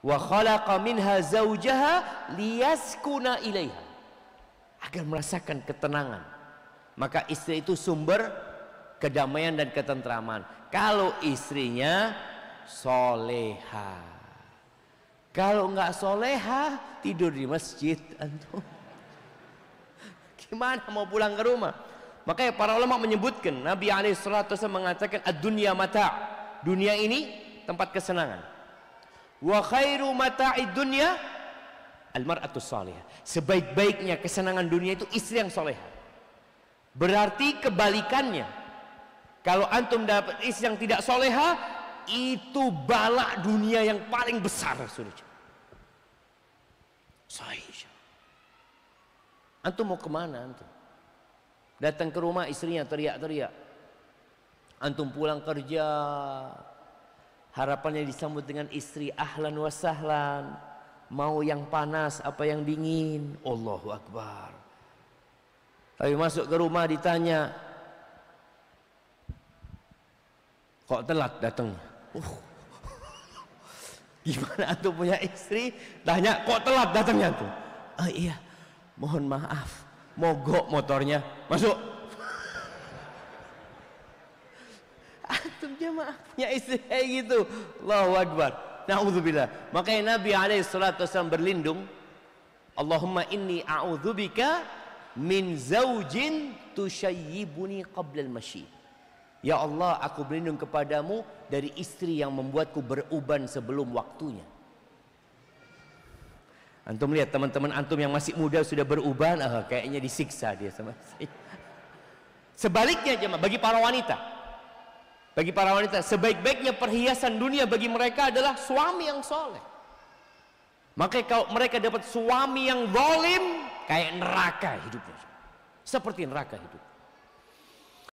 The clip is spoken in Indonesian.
wa khalaqa minha zaujaha liyaskuna ilaiha agar merasakan ketenangan maka istri itu sumber kedamaian dan ketentraman kalau istrinya soleha kalau nggak soleha tidur di masjid antum gimana mau pulang ke rumah makanya para ulama menyebutkan Nabi alaihi mengatakan ad mata dunia ini tempat kesenangan wa khairu mata'id dunya almar'atus salihah. Sebaik-baiknya kesenangan dunia itu istri yang soleha. Berarti kebalikannya. Kalau antum dapat istri yang tidak soleha, itu balak dunia yang paling besar. Saudara. Sahih. Antum mau kemana antum? Datang ke rumah istrinya teriak-teriak. Antum pulang kerja, Harapannya disambut dengan istri ahlan wa sahlan. Mau yang panas apa yang dingin. Allahu Akbar. Tapi masuk ke rumah ditanya. Kok telat datang? Uh. Gimana antum punya istri? Tanya kok telat datangnya tuh? Oh iya, mohon maaf. Mogok motornya. Masuk. antum jamaah punya istri kayak gitu Allahu Akbar Na'udzubillah makanya Nabi alaihi salatu wasallam berlindung Allahumma inni a'udzubika min zaujin tushayyibuni qabla al-masyi Ya Allah aku berlindung kepadamu dari istri yang membuatku beruban sebelum waktunya Antum lihat teman-teman antum yang masih muda sudah beruban, ah, kayaknya disiksa dia sama saya. Sebaliknya jemaah bagi para wanita, bagi para wanita, sebaik-baiknya perhiasan dunia bagi mereka adalah suami yang soleh. Maka kalau mereka dapat suami yang zalim, kayak neraka hidupnya. Seperti neraka hidup.